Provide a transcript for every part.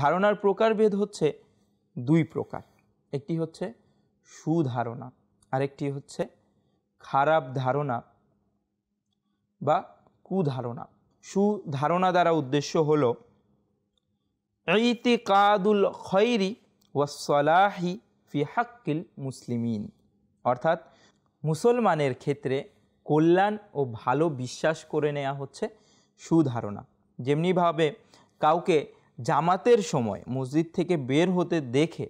ধারণার প্রকারভেদ হচ্ছে দুই প্রকার একটি হচ্ছে সুধারণা আরেকটি হচ্ছে খারাপ ধারণা বা কুধারণা সুধারণা দ্বারা উদ্দেশ্য হল কাদুল খৈরি ওয়াসলাহি ফি হাক্কিল মুসলিমিন অর্থাৎ মুসলমানের ক্ষেত্রে কল্যাণ ও ভালো বিশ্বাস করে নেওয়া হচ্ছে সুধারণা যেমনিভাবে কাউকে জামাতের সময় মসজিদ থেকে বের হতে দেখে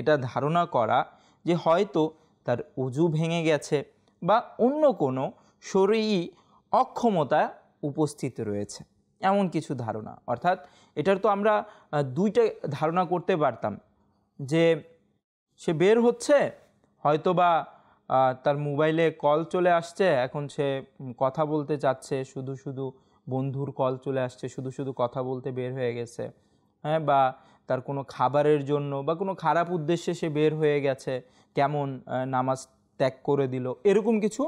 এটা ধারণা করা যে হয়তো তার উজু ভেঙে গেছে বা অন্য কোনো শরীর অক্ষমতা উপস্থিত রয়েছে এমন কিছু ধারণা অর্থাৎ এটার তো আমরা দুইটা ধারণা করতে পারতাম যে সে বের হচ্ছে হয়তো বা তার মোবাইলে কল চলে আসছে এখন সে কথা বলতে চাচ্ছে শুধু শুধু বন্ধুর কল চলে আসছে শুধু শুধু কথা বলতে বের হয়ে গেছে হ্যাঁ বা তার কোনো খাবারের জন্য বা কোনো খারাপ উদ্দেশ্যে সে বের হয়ে গেছে কেমন নামাজ ত্যাগ করে দিল এরকম কিছু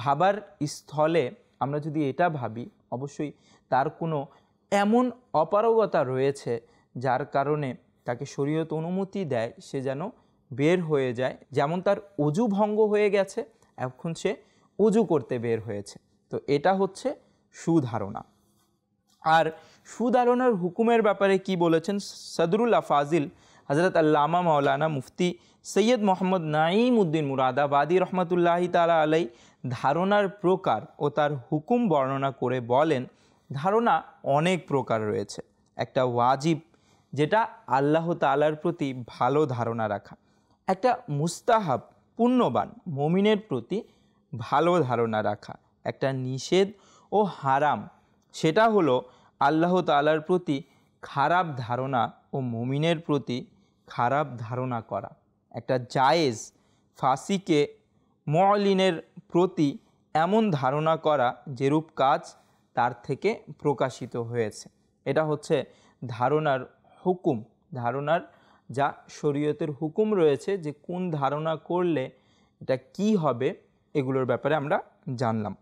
ভাবার স্থলে আমরা যদি এটা ভাবি অবশ্যই তার কোনো এমন অপারগতা রয়েছে যার কারণে তাকে শরীয়ত অনুমতি দেয় সে যেন বের হয়ে যায় যেমন তার অজু ভঙ্গ হয়ে গেছে এখন সে উজু করতে বের হয়েছে তো এটা হচ্ছে সুধারণা আর সুধারণার হুকুমের ব্যাপারে কি বলেছেন সদরুল আফাজিল হজরত আল্লামা মৌলানা মুফতি সৈয়দ মোহাম্মদ নাঈম উদ্দিন মুরাদাবাদী রহমতুল্লাহি তালা আলাই ধারণার প্রকার ও তার হুকুম বর্ণনা করে বলেন ধারণা অনেক প্রকার রয়েছে একটা ওয়াজিব যেটা আল্লাহ তালার প্রতি ভালো ধারণা রাখা একটা মুস্তাহাব পুণ্যবান মমিনের প্রতি ভালো ধারণা রাখা একটা নিষেধ ও হারাম সেটা হলো আল্লাহ তালার প্রতি খারাপ ধারণা ও মুমিনের প্রতি খারাপ ধারণা করা একটা জায়েজ ফাঁসিকে মলিনের প্রতি এমন ধারণা করা যেরূপ কাজ তার থেকে প্রকাশিত হয়েছে এটা হচ্ছে ধারণার হুকুম ধারণার যা শরীয়তের হুকুম রয়েছে যে কোন ধারণা করলে এটা কি হবে এগুলোর ব্যাপারে আমরা জানলাম